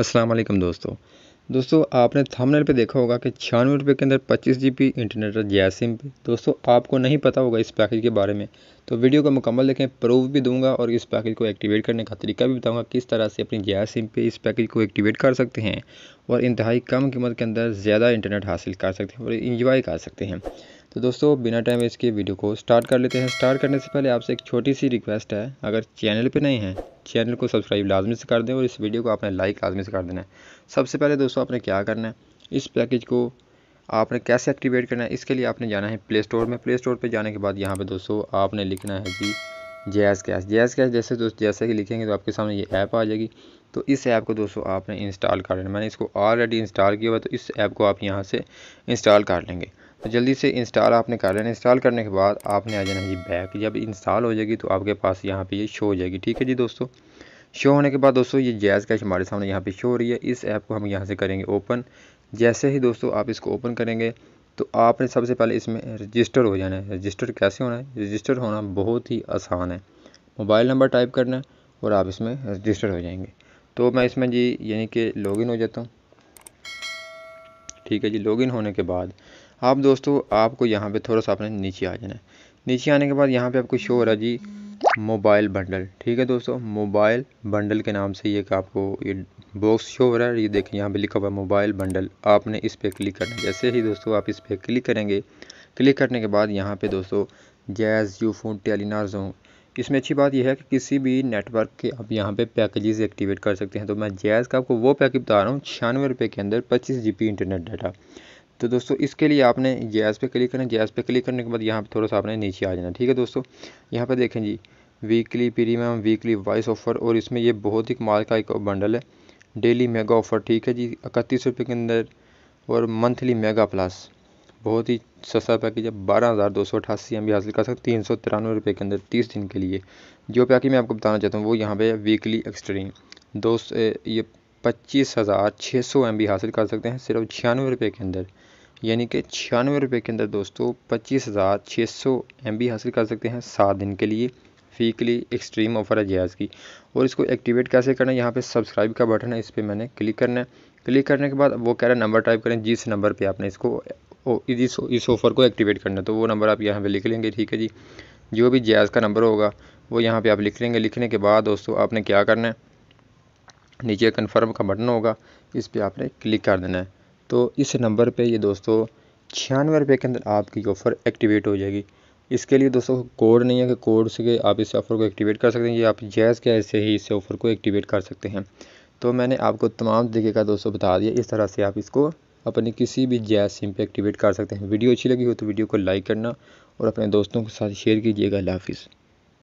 असलम दोस्तों दोस्तों आपने थंबनेल पे देखा होगा कि छियानवे रुपये के अंदर 25 जीबी इंटरनेट है जिया सिम पे दोस्तों आपको नहीं पता होगा इस पैकेज के बारे में तो वीडियो को मुकम्मल देखें प्रूफ भी दूंगा और इस पैकेज को एक्टिवेट करने का तरीका भी बताऊंगा किस तरह से अपनी जिया सिम पे इस पैकेज को एक्टिवेट कर सकते हैं और इंतहाई कम कीमत के अंदर ज़्यादा इंटरनेट हासिल कर सकते हैं और इन्जॉय कर सकते हैं तो दोस्तों बिना टाइम वेस्ट किए वीडियो को स्टार्ट कर लेते हैं स्टार्ट करने से पहले आपसे एक छोटी सी रिक्वेस्ट है अगर चैनल पर नहीं है चैनल को सब्सक्राइब लाजमी से कर दें और इस वीडियो को आपने लाइक लाजमी से कर देना है सबसे पहले दोस्तों आपने क्या करना है इस पैकेज को आपने कैसे एक्टिवेट करना है इसके लिए आपने जाना है प्ले स्टोर में प्ले स्टोर पर जाने के बाद यहाँ पर दोस्तों आपने लिखना है जी जैस कैश जैस कैश जैसे दोस्त जैसे कि लिखेंगे तो आपके सामने ये ऐप आ जाएगी तो इस ऐप को दोस्तों आपने इंस्टॉल कर लेना मैंने इसको ऑलरेडी इंस्टॉल किया हुआ तो इस ऐप को आप यहाँ से इंस्टॉल कर लेंगे तो जल्दी से इंस्टॉल आपने कर लेना इंस्टॉल करने के बाद आपने आ जाना है जी बैक जब इंस्टॉल हो जाएगी तो आपके पास यहाँ पे ये शो हो जाएगी ठीक है जी दोस्तों शो होने के बाद दोस्तों ये जैज़ कैश हमारे सामने यहाँ पे शो हो रही है इस ऐप को हम यहाँ से करेंगे ओपन जैसे ही दोस्तों आप इसको ओपन करेंगे तो आपने सबसे पहले इसमें रजिस्टर हो जाना है रजिस्टर कैसे होना है रजिस्टर होना बहुत ही आसान है मोबाइल नंबर टाइप करना है और आप इसमें रजिस्टर हो जाएंगे तो मैं इसमें जी यानी कि लॉगिन हो जाता हूँ ठीक है जी लॉगिन होने के बाद आप दोस्तों आपको यहाँ पे थोड़ा सा आपने नीचे आ जाना है नीचे आने के बाद यहाँ पे आपको शो हो रहा है जी मोबाइल बंडल ठीक है दोस्तों मोबाइल बंडल के नाम से ये आपको ये बॉक्स शो हो रहा है ये देखिए यहाँ पे लिखा हुआ है मोबाइल बंडल आपने इस पर क्लिक करना है जैसे ही दोस्तों आप इस पर क्लिक करेंगे क्लिक करने के बाद यहाँ पे दोस्तों जैज़ यू फोन टेलीनार जो इसमें अच्छी बात यह है कि किसी भी नेटवर्क के आप यहाँ पे पैकेजेस एक्टिवेट कर सकते हैं तो मैं जैज़ का आपको वो पैकेज बता रहा हूँ छियानवे रुपये के अंदर पच्चीस जी इंटरनेट डाटा तो दोस्तों इसके लिए आपने जैज़ पे क्लिक करना जैज़ पे क्लिक करने के बाद यहाँ पे थोड़ा सा आपने नीचे आ जाना ठीक है दोस्तों यहाँ पर देखें जी weekly premium weekly voice offer और इसमें ये बहुत ही कमाल का एक बंडल है डेली मेगा ऑफ़र ठीक है जी इकतीस रुपये के अंदर और मंथली मेगा प्लस बहुत ही सस्ता पैकेज है बारह हज़ार दो सौ अठासी एम बी हासिल कर सकते हैं तीन सौ तिरानवे रुपये के अंदर तीस दिन के लिए जो पैकेज मैं आपको बताना चाहता हूँ वो यहाँ पे वीकली एक्सट्रीम दो ये पच्चीस हज़ार छः सौ एम बी हासिल कर सकते हैं सिर्फ छियानवे रुपये के अंदर यानी कि छियानवे रुपये के अंदर दोस्तों पच्चीस हज़ार छः सौ एम बी हासिल कर सकते हैं सात दिन के लिए वीकली एक्सट्रीम ऑफर है जहाज़ की और इसको एक्टिवेट कैसे करना है यहाँ पर सब्सक्राइब का बटन है इस पर मैंने क्लिक करना है क्लिक करने के बाद वो कह रहा है नंबर टाइप करें जिस नंबर पे आपने इसको ओ, इस इस ऑफ़र को एक्टिवेट करना है तो वो नंबर आप यहाँ पे लिख लेंगे ठीक है जी जो भी जैज़ का नंबर होगा वो यहाँ पे आप लिख लेंगे लिखने के बाद दोस्तों आपने क्या करना है नीचे कन्फर्म का बटन होगा इस पर आपने क्लिक कर देना है तो इस नंबर पर ये दोस्तों छियानवे रुपये के अंदर आपकी ऑफ़र एक्टिवेट हो जाएगी इसके लिए दोस्तों कोड नहीं है कि कोड से आप इस ऑफ़र को एक्टिवेट कर सकते हैं ये आप जैज़ के ऐसे ही इस ऑफ़र को एक्टिवेट कर सकते हैं तो मैंने आपको तमाम तरीके का दोस्तों बता दिया इस तरह से आप इसको अपने किसी भी जैस सिम पे एक्टिवेट कर सकते हैं वीडियो अच्छी लगी हो तो वीडियो को लाइक करना और अपने दोस्तों के साथ शेयर कीजिएगा हाफिज़